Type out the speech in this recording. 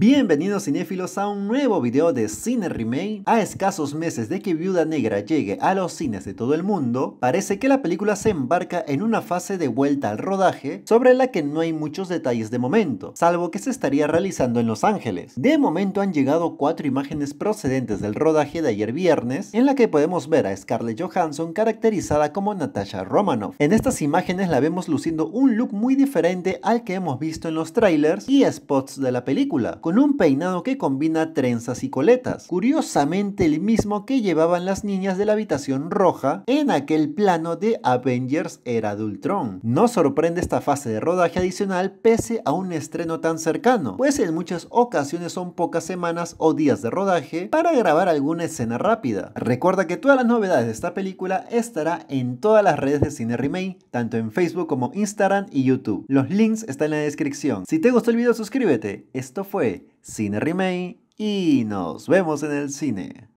Bienvenidos cinéfilos a un nuevo video de Cine Remake. A escasos meses de que Viuda Negra llegue a los cines de todo el mundo, parece que la película se embarca en una fase de vuelta al rodaje sobre la que no hay muchos detalles de momento, salvo que se estaría realizando en Los Ángeles. De momento han llegado cuatro imágenes procedentes del rodaje de ayer viernes, en la que podemos ver a Scarlett Johansson caracterizada como Natasha Romanoff. En estas imágenes la vemos luciendo un look muy diferente al que hemos visto en los trailers y spots de la película, con un peinado que combina trenzas y coletas, curiosamente el mismo que llevaban las niñas de la habitación roja en aquel plano de Avengers Era de No sorprende esta fase de rodaje adicional pese a un estreno tan cercano, pues en muchas ocasiones son pocas semanas o días de rodaje para grabar alguna escena rápida. Recuerda que todas las novedades de esta película estará en todas las redes de Cine Remake, tanto en Facebook como Instagram y YouTube. Los links están en la descripción. Si te gustó el video suscríbete. Esto fue Cine Remake y nos vemos en el cine.